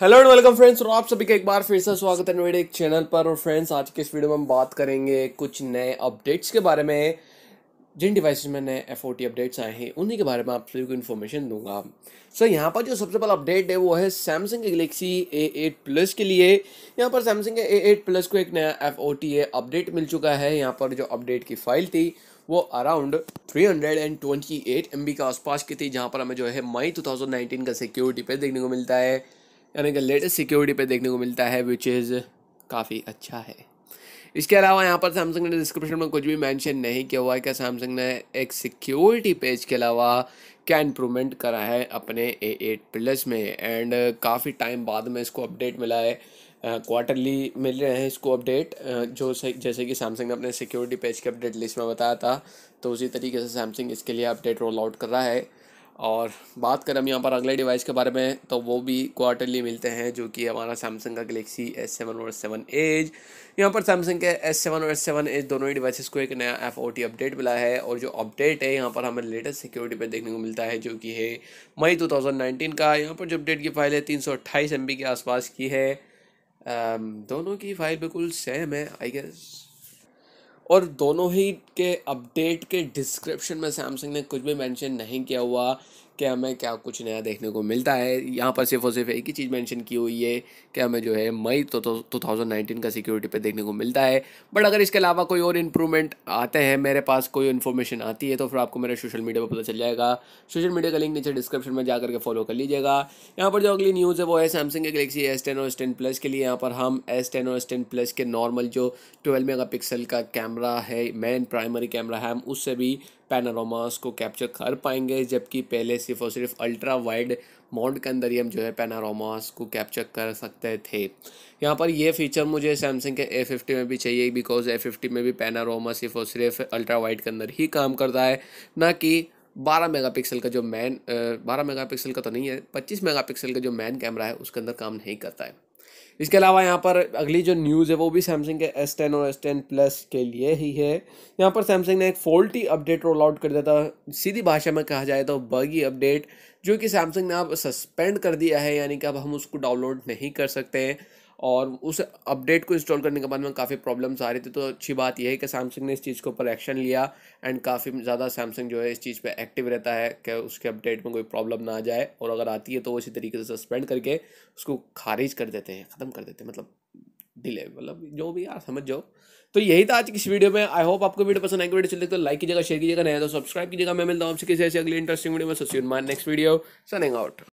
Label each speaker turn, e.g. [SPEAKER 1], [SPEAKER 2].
[SPEAKER 1] hello and welcome friends और आप सभी का एक बार फिर से स्वागत है मेरे एक चैनल पर और फ्रेंड्स आज के इस वीडियो में हम बात करेंगे कुछ नए अपडेट्स के बारे में जिन डिवाइस में नए एफ अपडेट्स आए हैं उन्हीं के बारे में आप सभी को इन्फॉर्मेशन दूंगा सर so, यहाँ पर जो सबसे पहला अपडेट है वो है Samsung Galaxy A eight plus के लिए यहाँ पर सैमसंग के ए एट प्लस को एक नया एफ ओ टी अपडेट मिल चुका है यहाँ पर जो अपडेट की फाइल थी वो अराउंड 328 एमबी के आसपास की थी जहाँ पर हमें जो है मई 2019 का सिक्योरिटी पे देखने को मिलता है यानी कि लेटेस्ट सिक्योरिटी पे देखने को मिलता है विच इज़ काफ़ी अच्छा है इसके अलावा यहाँ पर सैमसंग ने डिस्क्रिप्शन में कुछ भी मेंशन नहीं किया हुआ है कि सैमसंग ने एक सिक्योरिटी पेज के अलावा क्या इम्प्रूवमेंट करा है अपने ए एट प्लस में एंड काफ़ी टाइम बाद में इसको अपडेट मिला है क्वार्टरली uh, मिल रहे हैं इसको अपडेट uh, जो जैसे कि सैमसंग ने अपने सिक्योरिटी पेज के अपडेट लिस्ट में बताया था तो उसी तरीके से सैमसंग इसके लिए अपडेट रोल आउट कर रहा है और बात करें हम यहाँ पर अगले डिवाइस के बारे में तो वो भी क्वार्टरली मिलते हैं जो कि हमारा सैमसंग का गलेक्सी एस सेवन और एस सेवन एज यहाँ पर सैमसंग के एस सेवन और एस सेवन एज दोनों ही डिवाइसेस को एक नया एफ ओ टी अपडेट मिला है और जो अपडेट है यहाँ पर हमें लेटेस्ट सिक्योरिटी पर देखने को मिलता है जो कि है मई टू थाउजेंड नाइनटीन का यहाँ पर जो अपडेट की फाइल है तीन सौ अट्ठाईस एम बी के आसपास की है दोनों की फाइल बिल्कुल सेम है आई गेस और दोनों ही के अपडेट के डिस्क्रिप्शन में सैमसंग ने कुछ भी मेंशन नहीं किया हुआ कि हमें क्या कुछ नया देखने को मिलता है यहाँ पर सिर्फ और सिर्फ एक ही चीज़ मेंशन की हुई है कि हमें जो है मई तो टू थाउजेंड नाइनटीन का सिक्योरिटी पे देखने को मिलता है बट अगर इसके अलावा कोई और इंप्रूवमेंट आते हैं मेरे पास कोई इन्फॉर्मेशन आती है तो फिर आपको मेरे सोशल मीडिया पर पता चल जाएगा सोशल मीडिया का लिंक नीचे डिस्क्रिप्शन में जा करके फॉलो कर लीजिएगा यहाँ पर जो अगली न्यूज़ है वो है सैमसंग के गलेक्सी एस टेन और एस टेन प्लस के लिए यहाँ पर हम एस टेन और एस टेन प्लस के नॉर्मल जो ट्वेल्व मेगा का कैमरा है मेन प्राइमरी कैमरा है हम उससे भी पैनारोमास को कैप्चर कर पाएंगे जबकि पहले सिर्फ और सिर्फ अल्ट्रा वाइड माउंट के अंदर ही हम जो है पैनारोमास को कैप्चर कर सकते थे यहाँ पर ये फीचर मुझे सैमसंग के ए फिफ्टी में भी चाहिए बिकॉज ए फिफ्टी में भी पैनारोमा सिर्फ और सिर्फ अल्ट्रा वाइड के अंदर ही काम करता है ना कि 12 मेगापिक्सल का जो मैन 12 मेगापिक्सल का तो नहीं है 25 मेगापिक्सल का जो मैन कैमरा है उसके अंदर काम नहीं करता है इसके अलावा यहाँ पर अगली जो न्यूज़ है वो भी सैमसंग के एस टेन और एस टेन प्लस के लिए ही है यहाँ पर सैमसंग ने एक फोल्टी अपडेट रोल आउट कर दिया था सीधी भाषा में कहा जाए तो बगी अपडेट जो कि सैमसंग ने अब सस्पेंड कर दिया है यानी कि अब हम उसको डाउनलोड नहीं कर सकते हैं और उस अपडेट को इंस्टॉल करने के बाद में काफ़ी प्रॉब्लम्स आ रही थी तो अच्छी बात यह है कि सैमसंग ने इस चीज़ के ऊपर एक्शन लिया एंड काफ़ी ज़्यादा सैमसंग जो है इस चीज़ पर एक्टिव रहता है कि उसके अपडेट में कोई प्रॉब्लम ना आ जाए और अगर आती है तो वो इसी तरीके से सस्पेंड करके उसको खारिज कर देते हैं ख़त्म कर देते हैं मतलब डिले मतलब जो भी यार समझ जाओ तो यही था आज की इस वीडियो में आई होप आपको वीडियो पसंद आएगी वीडियो चलते तो लाइक कीजिएगा शेयर कीजिएगा नया तो सब्सक्राइब कीजिएगा मैं मिलता हूँ आपसे किसी ऐसे अगली इंटरेस्टिंग वीडियो में सो माय नेक्स्ट वीडियो सनिंग आउट